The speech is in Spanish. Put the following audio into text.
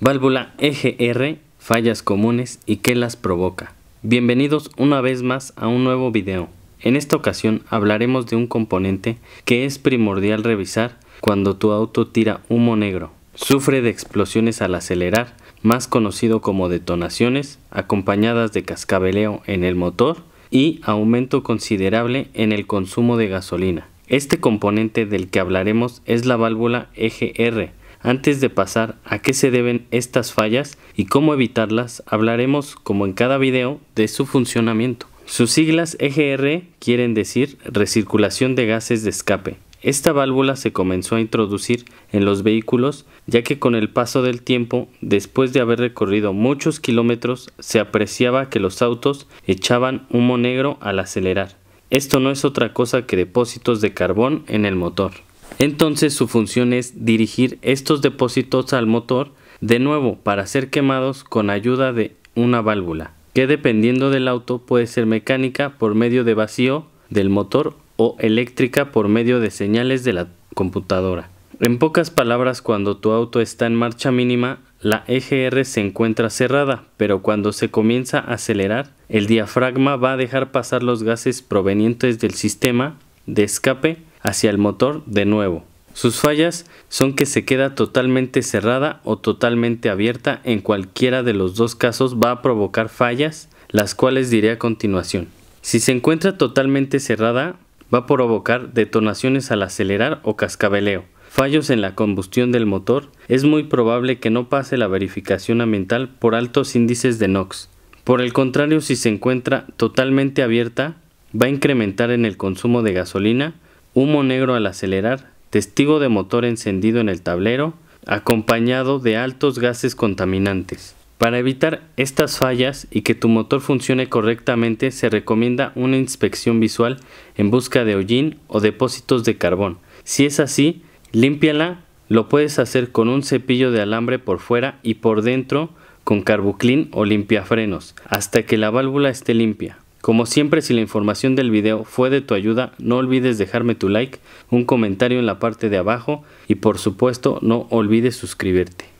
Válvula EGR, fallas comunes y qué las provoca. Bienvenidos una vez más a un nuevo video. En esta ocasión hablaremos de un componente que es primordial revisar cuando tu auto tira humo negro. Sufre de explosiones al acelerar, más conocido como detonaciones, acompañadas de cascabeleo en el motor y aumento considerable en el consumo de gasolina. Este componente del que hablaremos es la válvula EGR, antes de pasar a qué se deben estas fallas y cómo evitarlas, hablaremos, como en cada video, de su funcionamiento. Sus siglas EGR quieren decir recirculación de gases de escape. Esta válvula se comenzó a introducir en los vehículos ya que con el paso del tiempo, después de haber recorrido muchos kilómetros, se apreciaba que los autos echaban humo negro al acelerar. Esto no es otra cosa que depósitos de carbón en el motor. Entonces su función es dirigir estos depósitos al motor de nuevo para ser quemados con ayuda de una válvula, que dependiendo del auto puede ser mecánica por medio de vacío del motor o eléctrica por medio de señales de la computadora. En pocas palabras, cuando tu auto está en marcha mínima, la EGR se encuentra cerrada, pero cuando se comienza a acelerar, el diafragma va a dejar pasar los gases provenientes del sistema de escape hacia el motor de nuevo. Sus fallas son que se queda totalmente cerrada o totalmente abierta, en cualquiera de los dos casos va a provocar fallas, las cuales diré a continuación. Si se encuentra totalmente cerrada, va a provocar detonaciones al acelerar o cascabeleo, fallos en la combustión del motor, es muy probable que no pase la verificación ambiental por altos índices de NOx. Por el contrario, si se encuentra totalmente abierta, va a incrementar en el consumo de gasolina, humo negro al acelerar, testigo de motor encendido en el tablero, acompañado de altos gases contaminantes. Para evitar estas fallas y que tu motor funcione correctamente se recomienda una inspección visual en busca de hollín o depósitos de carbón. Si es así, límpiala, lo puedes hacer con un cepillo de alambre por fuera y por dentro con carbuclín o limpiafrenos hasta que la válvula esté limpia. Como siempre, si la información del video fue de tu ayuda, no olvides dejarme tu like, un comentario en la parte de abajo y por supuesto no olvides suscribirte.